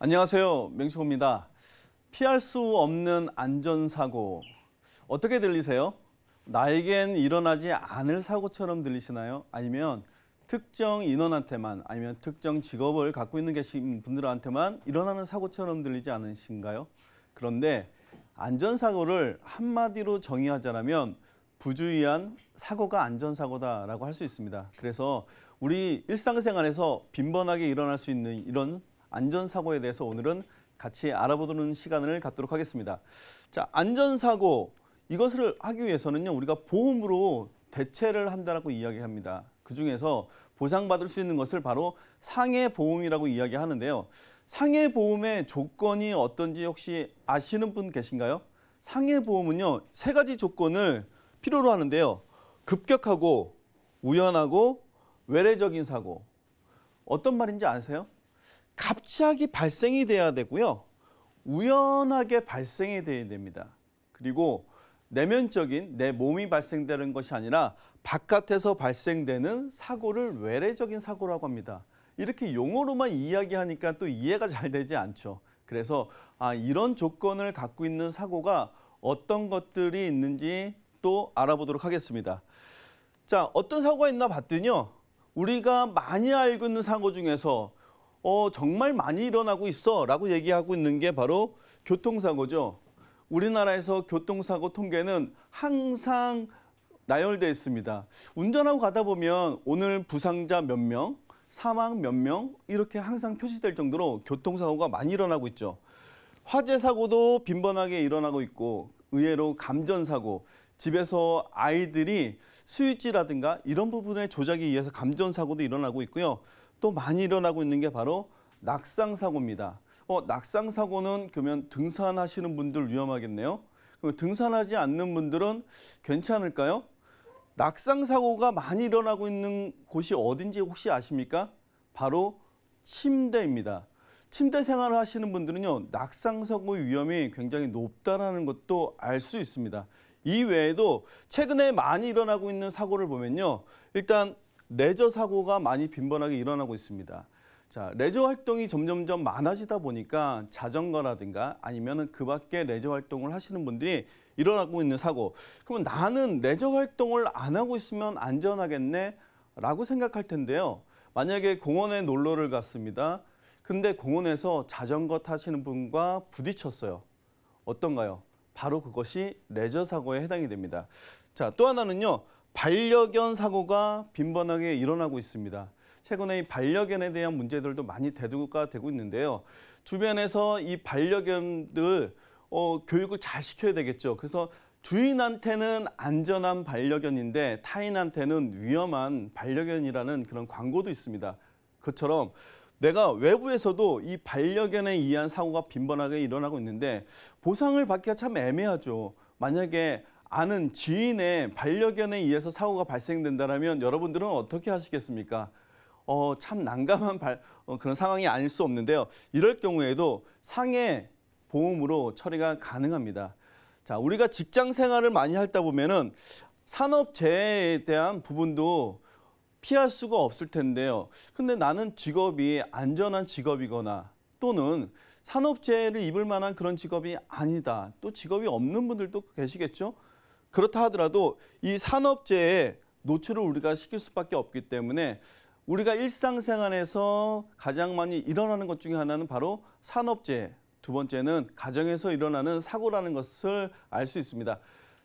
안녕하세요. 명수호입니다 피할 수 없는 안전사고. 어떻게 들리세요? 나에겐 일어나지 않을 사고처럼 들리시나요? 아니면 특정 인원한테만 아니면 특정 직업을 갖고 있는 계신 분들한테만 일어나는 사고처럼 들리지 않으신가요? 그런데 안전사고를 한마디로 정의하자면 부주의한 사고가 안전사고다라고 할 수 있습니다. 그래서 우리 일상생활에서 빈번하게 일어날 수 있는 이런 안전사고에 대해서 오늘은 같이 알아보는 시간을 갖도록 하겠습니다. 자, 안전사고 이것을 하기 위해서는요. 우리가 보험으로 대체를 한다라고 이야기합니다. 그중에서 보상받을 수 있는 것을 바로 상해보험이라고 이야기하는데요. 상해보험의 조건이 어떤지 혹시 아시는 분 계신가요? 상해보험은요. 세 가지 조건을 필요로 하는데요. 급격하고 우연하고 외래적인 사고. 어떤 말인지 아세요? 갑자기 발생이 돼야 되고요. 우연하게 발생이 돼야 됩니다. 그리고 내면적인 내 몸이 발생되는 것이 아니라 바깥에서 발생되는 사고를 외래적인 사고라고 합니다. 이렇게 용어로만 이야기하니까 또 이해가 잘 되지 않죠. 그래서 아, 이런 조건을 갖고 있는 사고가 어떤 것들이 있는지 또 알아보도록 하겠습니다. 자, 어떤 사고가 있나 봤더니요. 우리가 많이 알고 있는 사고 중에서 어, 정말 많이 일어나고 있어 라고 얘기하고 있는 게 바로 교통사고죠. 우리나라에서 교통사고 통계는 항상 나열돼 있습니다. 운전하고 가다 보면 오늘 부상자 몇 명, 사망 몇 명 이렇게 항상 표시될 정도로 교통사고가 많이 일어나고 있죠. 화재 사고도 빈번하게 일어나고 있고 의외로 감전사고, 집에서 아이들이 스위치라든가 이런 부분의 조작에 의해서 감전사고도 일어나고 있고요. 또 많이 일어나고 있는 게 바로 낙상 사고입니다. 어, 낙상 사고는 그러면 등산하시는 분들 위험하겠네요. 그럼 등산하지 않는 분들은 괜찮을까요? 낙상 사고가 많이 일어나고 있는 곳이 어딘지 혹시 아십니까? 바로 침대입니다. 침대 생활을 하시는 분들은요. 낙상 사고 위험이 굉장히 높다라는 것도 알 수 있습니다. 이외에도 최근에 많이 일어나고 있는 사고를 보면요. 일단 레저 사고가 많이 빈번하게 일어나고 있습니다. 자, 레저 활동이 점점점 많아지다 보니까 자전거라든가 아니면 그 밖에 레저 활동을 하시는 분들이 일어나고 있는 사고. 그러면 나는 레저 활동을 안 하고 있으면 안전하겠네 라고 생각할 텐데요. 만약에 공원에 놀러를 갔습니다. 근데 공원에서 자전거 타시는 분과 부딪혔어요. 어떤가요? 바로 그것이 레저 사고에 해당이 됩니다. 자, 또 하나는요. 반려견 사고가 빈번하게 일어나고 있습니다. 최근에 이 반려견에 대한 문제들도 많이 대두가 되고 있는데요. 주변에서 이 반려견들 어, 교육을 잘 시켜야 되겠죠. 그래서 주인한테는 안전한 반려견인데 타인한테는 위험한 반려견이라는 그런 광고도 있습니다. 그처럼 내가 외부에서도 이 반려견에 의한 사고가 빈번하게 일어나고 있는데 보상을 받기가 참 애매하죠. 만약에 아는 지인의 반려견에 의해서 사고가 발생된다면 여러분들은 어떻게 하시겠습니까? 어, 참 난감한 발, 어, 그런 상황이 아닐 수 없는데요. 이럴 경우에도 상해 보험으로 처리가 가능합니다. 자, 우리가 직장 생활을 많이 하다 보면은 산업재해에 대한 부분도 피할 수가 없을 텐데요. 근데 나는 직업이 안전한 직업이거나 또는 산업재해를 입을 만한 그런 직업이 아니다. 또 직업이 없는 분들도 계시겠죠. 그렇다 하더라도 이 산업재해에 노출을 우리가 시킬 수밖에 없기 때문에 우리가 일상생활에서 가장 많이 일어나는 것 중에 하나는 바로 산업재해, 두 번째는 가정에서 일어나는 사고라는 것을 알 수 있습니다.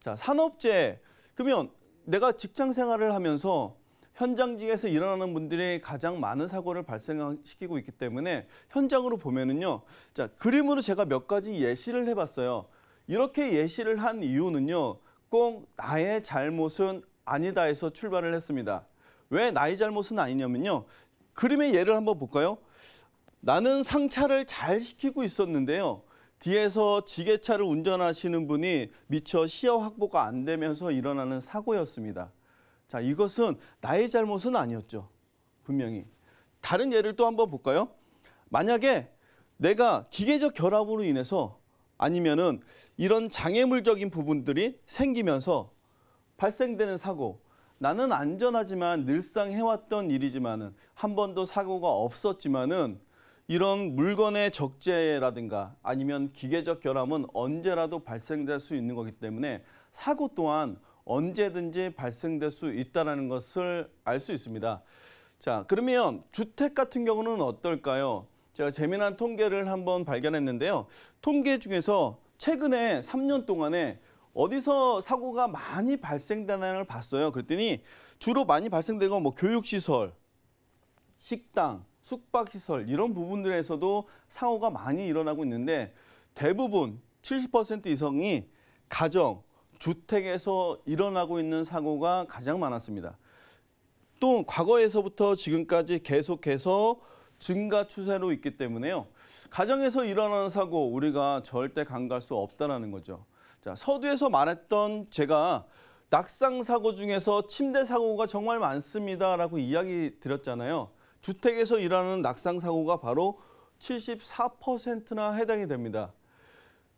자, 산업재해. 그러면 내가 직장 생활을 하면서 현장직에서 일어나는 분들이 가장 많은 사고를 발생시키고 있기 때문에 현장으로 보면은요. 자, 그림으로 제가 몇 가지 예시를 해봤어요. 이렇게 예시를 한 이유는요. 꼭 나의 잘못은 아니다 해서 출발을 했습니다. 왜 나의 잘못은 아니냐면요. 그림의 예를 한번 볼까요? 나는 상차를 잘 시키고 있었는데요. 뒤에서 지게차를 운전하시는 분이 미처 시야 확보가 안 되면서 일어나는 사고였습니다. 자, 이것은 나의 잘못은 아니었죠. 분명히. 다른 예를 또 한번 볼까요? 만약에 내가 기계적 결합으로 인해서 아니면은 이런 장애물적인 부분들이 생기면서 발생되는 사고 나는 안전하지만 늘상 해왔던 일이지만은 한 번도 사고가 없었지만은 이런 물건의 적재라든가 아니면 기계적 결함은 언제라도 발생될 수 있는 거기 때문에 사고 또한 언제든지 발생될 수 있다는 것을 알 수 있습니다. 자, 그러면 주택 같은 경우는 어떨까요? 제가 재미난 통계를 한번 발견했는데요. 통계 중에서 최근에 3년 동안에 어디서 사고가 많이 발생되는 걸 봤어요. 그랬더니 주로 많이 발생되는 건 뭐 교육시설, 식당, 숙박시설 이런 부분들에서도 사고가 많이 일어나고 있는데 대부분 70% 이상이 가정, 주택에서 일어나고 있는 사고가 가장 많았습니다. 또 과거에서부터 지금까지 계속해서 증가 추세로 있기 때문에요. 가정에서 일어나는 사고 우리가 절대 간과할 수 없다는 거죠. 자, 서두에서 말했던 제가 낙상 사고 중에서 침대 사고가 정말 많습니다라고 이야기 드렸잖아요. 주택에서 일어나는 낙상 사고가 바로 74%나 해당이 됩니다.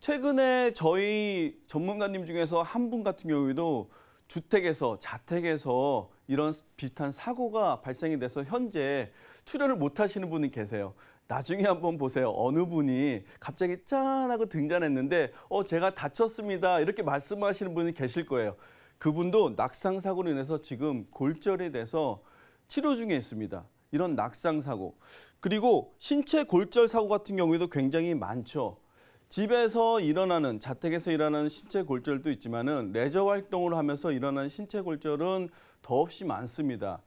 최근에 저희 전문가님 중에서 한 분 같은 경우에도 주택에서 자택에서 이런 비슷한 사고가 발생이 돼서 현재 출연을 못 하시는 분이 계세요. 나중에 한번 보세요. 어느 분이 갑자기 짠 하고 등장했는데 어 제가 다쳤습니다. 이렇게 말씀하시는 분이 계실 거예요. 그분도 낙상 사고로 인해서 지금 골절이 돼서 치료 중에 있습니다. 이런 낙상 사고. 그리고 신체 골절 사고 같은 경우에도 굉장히 많죠. 집에서 일어나는 자택에서 일어나는 신체 골절도 있지만은 레저 활동을 하면서 일어나는 신체 골절은 더없이 많습니다.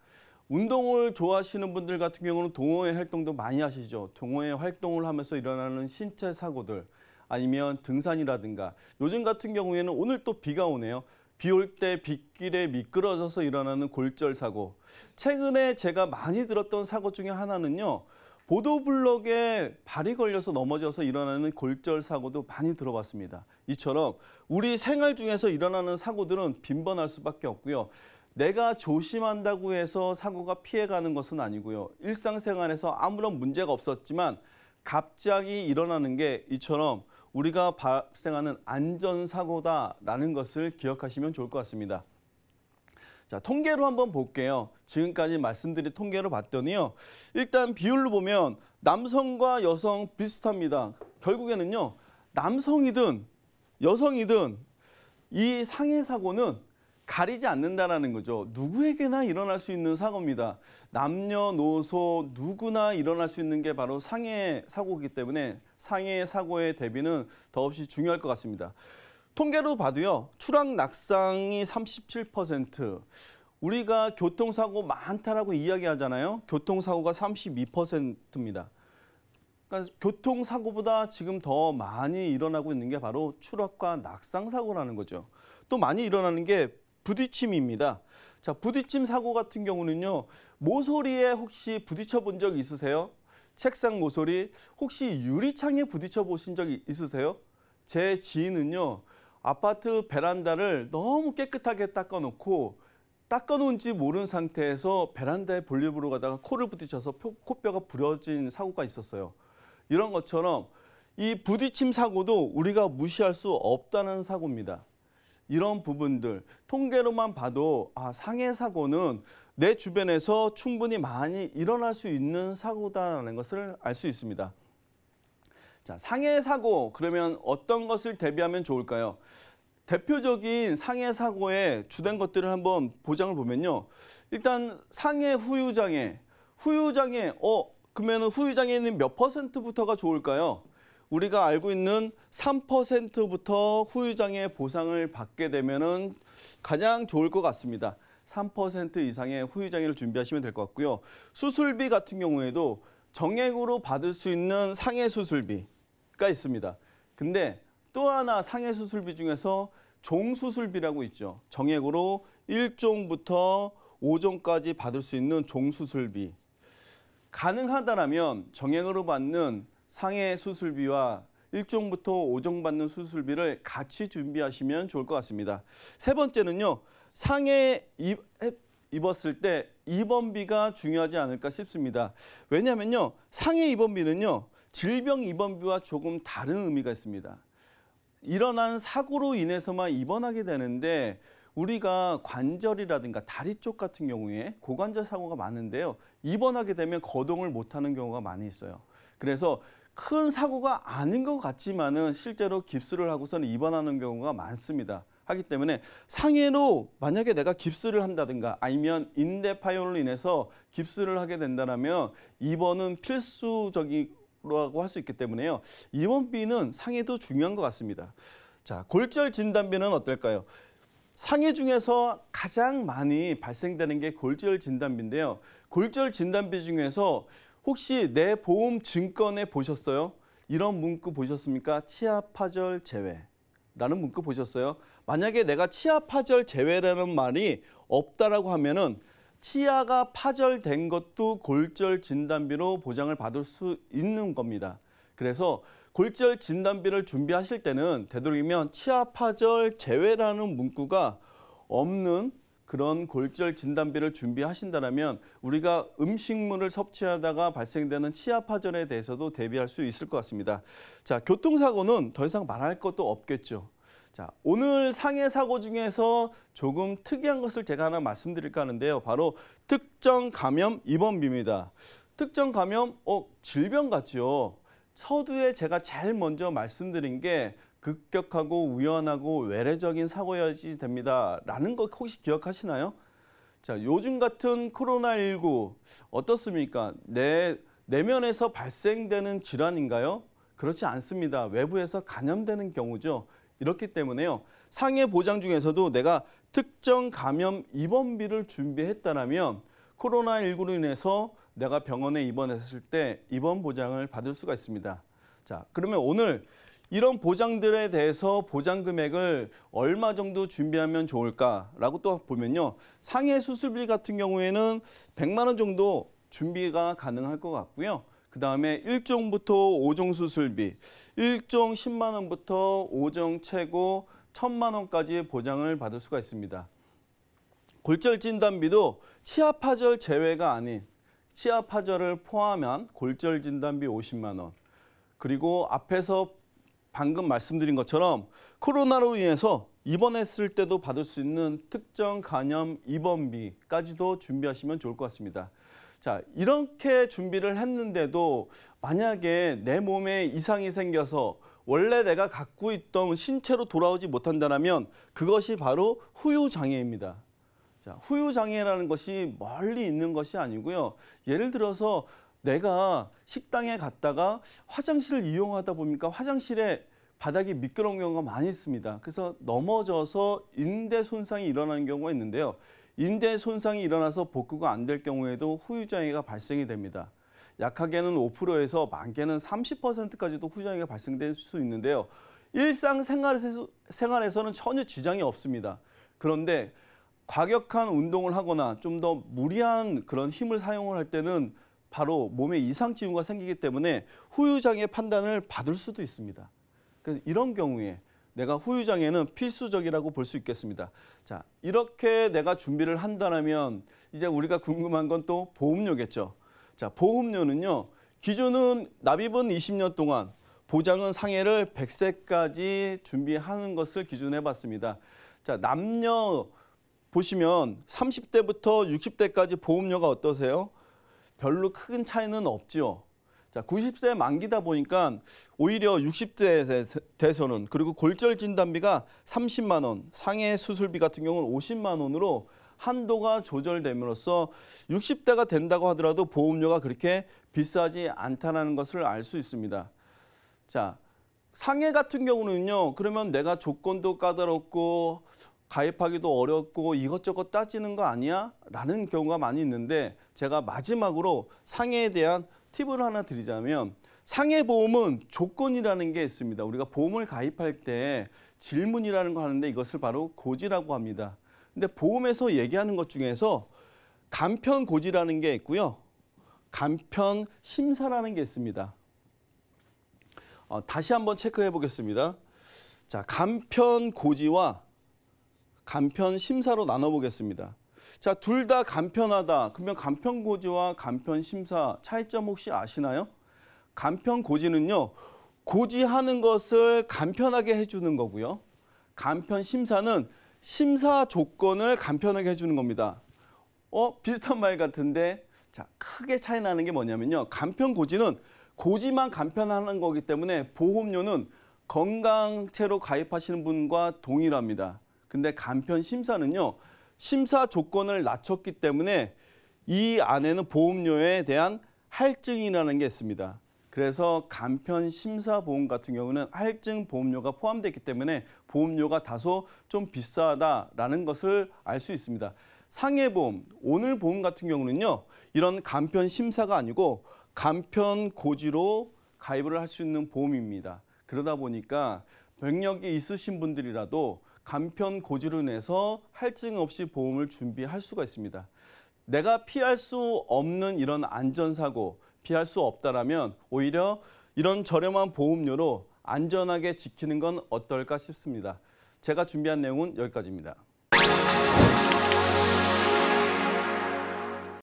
운동을 좋아하시는 분들 같은 경우는 동호회 활동도 많이 하시죠. 동호회 활동을 하면서 일어나는 신체 사고들 아니면 등산이라든가 요즘 같은 경우에는 오늘 또 비가 오네요. 비 올 때 빗길에 미끄러져서 일어나는 골절 사고. 최근에 제가 많이 들었던 사고 중에 하나는요. 보도블럭에 발이 걸려서 넘어져서 일어나는 골절 사고도 많이 들어봤습니다. 이처럼 우리 생활 중에서 일어나는 사고들은 빈번할 수밖에 없고요. 내가 조심한다고 해서 사고가 피해가는 것은 아니고요. 일상생활에서 아무런 문제가 없었지만 갑자기 일어나는 게 이처럼 우리가 발생하는 안전사고다라는 것을 기억하시면 좋을 것 같습니다. 자, 통계로 한번 볼게요. 지금까지 말씀드린 통계로 봤더니요. 일단 비율로 보면 남성과 여성 비슷합니다. 결국에는요. 남성이든 여성이든 이 상해 사고는 가리지 않는다라는 거죠. 누구에게나 일어날 수 있는 사고입니다. 남녀노소 누구나 일어날 수 있는 게 바로 상해 사고이기 때문에 상해 사고의 대비는 더없이 중요할 것 같습니다. 통계로 봐도요. 추락 낙상이 37%, 우리가 교통사고 많다라고 이야기하잖아요. 교통사고가 32%입니다. 그러니까 교통사고보다 지금 더 많이 일어나고 있는 게 바로 추락과 낙상사고라는 거죠. 또 많이 일어나는 게 부딪힘입니다. 자, 부딪힘 사고 같은 경우는요. 모서리에 혹시 부딪혀 본 적 있으세요? 책상 모서리, 혹시 유리창에 부딪혀 보신 적 있으세요? 제 지인은요. 아파트 베란다를 너무 깨끗하게 닦아 놓고 닦아 놓은지 모른 상태에서 베란다에 볼일보러 가다가 코를 부딪혀서 코뼈가 부러진 사고가 있었어요. 이런 것처럼 이 부딪힘 사고도 우리가 무시할 수 없다는 사고입니다. 이런 부분들 통계로만 봐도 아, 상해 사고는 내 주변에서 충분히 많이 일어날 수 있는 사고다라는 것을 알 수 있습니다. 자, 상해 사고 그러면 어떤 것을 대비하면 좋을까요? 대표적인 상해 사고의 주된 것들을 한번 보장을 보면요. 일단 상해 후유장애, 후유장애, 어 그러면 후유장애는 몇 퍼센트부터가 좋을까요? 우리가 알고 있는 3%부터 후유장애 보상을 받게 되면은 가장 좋을 것 같습니다. 3% 이상의 후유장애를 준비하시면 될 것 같고요. 수술비 같은 경우에도 정액으로 받을 수 있는 상해 수술비가 있습니다. 근데 또 하나 상해 수술비 중에서 종수술비라고 있죠. 정액으로 1종부터 5종까지 받을 수 있는 종수술비. 가능하다라면 정액으로 받는 상해 수술비와 일종부터오종 받는 수술비를 같이 준비하시면 좋을 것 같습니다. 세 번째는요. 상해 입, 입었을 때 입원비가 중요하지 않을까 싶습니다. 왜냐하면요. 상해 입원비는요. 질병 입원비와 조금 다른 의미가 있습니다. 일어난 사고로 인해서만 입원하게 되는데 우리가 관절이라든가 다리 쪽 같은 경우에 고관절 사고가 많은데요. 입원하게 되면 거동을 못하는 경우가 많이 있어요. 그래서 큰 사고가 아닌 것 같지만은 실제로 깁스를 하고서는 입원하는 경우가 많습니다. 하기 때문에 상해로 만약에 내가 깁스를 한다든가 아니면 인대 파열로 인해서 깁스를 하게 된다면 입원은 필수적이라고 할 수 있기 때문에요. 입원비는 상해도 중요한 것 같습니다. 자, 골절 진단비는 어떨까요? 상해 중에서 가장 많이 발생되는 게 골절 진단비인데요. 골절 진단비 중에서 혹시 내 보험 증권에 보셨어요? 이런 문구 보셨습니까? 치아 파절 제외라는 문구 보셨어요? 만약에 내가 치아 파절 제외라는 말이 없다라고 하면은 치아가 파절된 것도 골절 진단비로 보장을 받을 수 있는 겁니다. 그래서 골절 진단비를 준비하실 때는 되도록이면 치아 파절 제외라는 문구가 없는 그런 골절 진단비를 준비하신다면 우리가 음식물을 섭취하다가 발생되는 치아 파절에 대해서도 대비할 수 있을 것 같습니다. 자, 교통사고는 더 이상 말할 것도 없겠죠. 자, 오늘 상해 사고 중에서 조금 특이한 것을 제가 하나 말씀드릴까 하는데요. 바로 특정 감염 입원비입니다. 특정 감염, 어, 질병 같죠. 서두에 제가 제일 먼저 말씀드린 게 급격하고 우연하고 외래적인 사고여지 됩니다. 라는 거 혹시 기억하시나요? 자, 요즘 같은 코로나19 어떻습니까? 내 내면에서 발생되는 질환인가요? 그렇지 않습니다. 외부에서 감염되는 경우죠. 이렇기 때문에요. 상해 보장 중에서도 내가 특정 감염 입원비를 준비했다라면 코로나19로 인해서 내가 병원에 입원했을 때 입원 보장을 받을 수가 있습니다. 자, 그러면 오늘 이런 보장들에 대해서 보장 금액을 얼마 정도 준비하면 좋을까라고 또 보면요. 상해 수술비 같은 경우에는 100만 원 정도 준비가 가능할 것 같고요. 그다음에 1종부터 5종 수술비, 1종 10만 원부터 5종 최고 1 0 0 0만 원까지 보장을 받을 수가 있습니다. 골절 진단비도 치아 파절 제외가 아닌 치아 파절을 포함한 골절 진단비 50만 원. 그리고 앞에서 방금 말씀드린 것처럼 코로나로 인해서 입원했을 때도 받을 수 있는 특정 간염 입원비까지도 준비하시면 좋을 것 같습니다. 자, 이렇게 준비를 했는데도 만약에 내 몸에 이상이 생겨서 원래 내가 갖고 있던 신체로 돌아오지 못한다면 그것이 바로 후유장애입니다. 자, 후유 장애라는 것이 멀리 있는 것이 아니고요. 예를 들어서 내가 식당에 갔다가 화장실을 이용하다 보니까 화장실에 바닥이 미끄러운 경우가 많이 있습니다. 그래서 넘어져서 인대 손상이 일어나는 경우가 있는데요. 인대 손상이 일어나서 복구가 안 될 경우에도 후유장애가 발생이 됩니다. 약하게는 5%에서 많게는 30%까지도 후유장애가 발생될 수 있는데요. 일상생활에서, 생활에서는 전혀 지장이 없습니다. 그런데 과격한 운동을 하거나 좀 더 무리한 그런 힘을 사용을 할 때는 바로 몸에 이상 징후가 생기기 때문에 후유장애 판단을 받을 수도 있습니다. 그 이런 경우에 내가 후유장애는 필수적이라고 볼 수 있겠습니다. 자, 이렇게 내가 준비를 한다면 이제 우리가 궁금한 건 또 보험료겠죠. 자, 보험료는요. 기준은 납입은 20년 동안 보장은 상해를 100세까지 준비하는 것을 기준해 봤습니다. 자, 남녀 보시면 30대부터 60대까지 보험료가 어떠세요? 별로 큰 차이는 없죠 자, 90세 만기다 보니까 오히려 60대에 대해서는 그리고 골절 진단비가 30만 원, 상해 수술비 같은 경우는 50만 원으로 한도가 조절됨으로써 60대가 된다고 하더라도 보험료가 그렇게 비싸지 않다는 것을 알 수 있습니다. 자, 상해 같은 경우는요. 그러면 내가 조건도 까다롭고 가입하기도 어렵고 이것저것 따지는 거 아니야? 라는 경우가 많이 있는데 제가 마지막으로 상해에 대한 팁을 하나 드리자면 상해보험은 조건이라는 게 있습니다. 우리가 보험을 가입할 때 질문이라는 걸 하는데 이것을 바로 고지라고 합니다. 근데 보험에서 얘기하는 것 중에서 간편 고지라는 게 있고요. 간편 심사라는 게 있습니다. 어, 다시 한번 체크해 보겠습니다. 자, 간편 고지와 간편 심사로 나눠보겠습니다. 자, 둘 다 간편하다. 그러면 간편고지와 간편심사 차이점 혹시 아시나요? 간편고지는요. 고지하는 것을 간편하게 해주는 거고요. 간편심사는 심사 조건을 간편하게 해주는 겁니다. 어? 비슷한 말 같은데 자 크게 차이 나는 게 뭐냐면요. 간편고지는 고지만 간편하는 거기 때문에 보험료는 건강체로 가입하시는 분과 동일합니다. 근데 간편 심사는요. 심사 조건을 낮췄기 때문에 이 안에는 보험료에 대한 할증이라는 게 있습니다. 그래서 간편 심사 보험 같은 경우는 할증 보험료가 포함됐기 때문에 보험료가 다소 좀 비싸다라는 것을 알 수 있습니다. 상해 보험, 오늘 보험 같은 경우는요. 이런 간편 심사가 아니고 간편 고지로 가입을 할 수 있는 보험입니다. 그러다 보니까 병력이 있으신 분들이라도 간편 고지를내서 할증 없이 보험을 준비할 수가 있습니다. 내가 피할 수 없는 이런 안전사고, 피할 수 없다라면 오히려 이런 저렴한 보험료로 안전하게 지키는 건 어떨까 싶습니다. 제가 준비한 내용은 여기까지입니다.